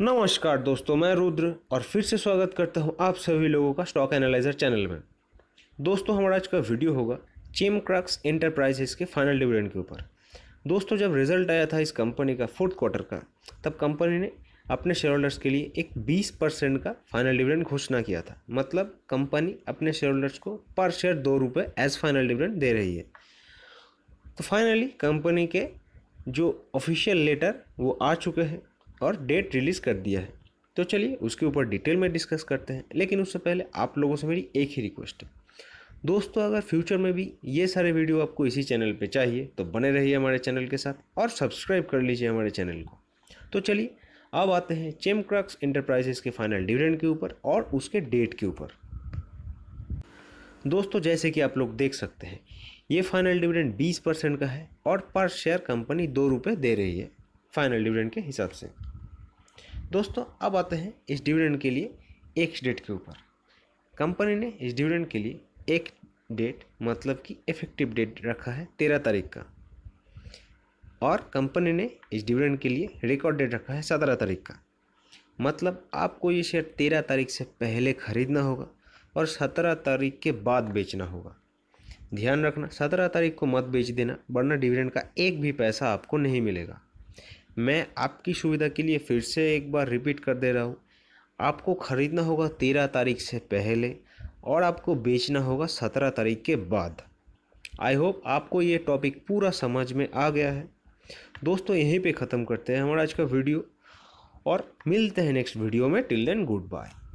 नमस्कार दोस्तों मैं रुद्र और फिर से स्वागत करता हूं आप सभी लोगों का स्टॉक एनालाइजर चैनल में दोस्तों हमारा आज का वीडियो होगा चेम क्रक्स एंटरप्राइजेस के फाइनल डिविडेंड के ऊपर दोस्तों जब रिजल्ट आया था इस कंपनी का फोर्थ क्वार्टर का तब कंपनी ने अपने शेयर होल्डर्स के लिए एक बीस परसेंट का फाइनल डिविडेंड घोषणा किया था मतलब कंपनी अपने शेयर होल्डर्स को पर शेयर दो रुपये एज फाइनल डिविडेंड दे रही है तो फाइनली कंपनी के जो ऑफिशियल लेटर वो आ चुके हैं और डेट रिलीज़ कर दिया है तो चलिए उसके ऊपर डिटेल में डिस्कस करते हैं लेकिन उससे पहले आप लोगों से मेरी एक ही रिक्वेस्ट है दोस्तों अगर फ्यूचर में भी ये सारे वीडियो आपको इसी चैनल पे चाहिए तो बने रहिए हमारे चैनल के साथ और सब्सक्राइब कर लीजिए हमारे चैनल को तो चलिए अब आते हैं चेम क्रक्स इंटरप्राइजेस के फाइनल डिविडेंड के ऊपर और उसके डेट के ऊपर दोस्तों जैसे कि आप लोग देख सकते हैं ये फाइनल डिविडेंड बीस परसेंट का है और पर शेयर कंपनी दो रुपये दे रही है फाइनल डिविडेंड के हिसाब से दोस्तों अब आते हैं इस डिविडेंड के लिए एक डेट के ऊपर कंपनी ने इस डिविडेंड के लिए एक डेट मतलब कि इफेक्टिव डेट रखा है तेरह तारीख का और कंपनी ने इस डिविडेंड के लिए रिकॉर्ड डेट रखा है सत्रह तारीख का मतलब आपको ये शेयर तेरह तारीख से पहले ख़रीदना होगा और सत्रह तारीख के बाद बेचना होगा ध्यान रखना सत्रह तारीख को मत बेच देना वरना डिविडेंड का एक भी पैसा आपको नहीं मिलेगा मैं आपकी सुविधा के लिए फिर से एक बार रिपीट कर दे रहा हूँ आपको ख़रीदना होगा तेरह तारीख से पहले और आपको बेचना होगा सत्रह तारीख के बाद आई होप आपको ये टॉपिक पूरा समझ में आ गया है दोस्तों यहीं पे ख़त्म करते हैं हमारा आज का वीडियो और मिलते हैं नेक्स्ट वीडियो में टिल देन गुड बाय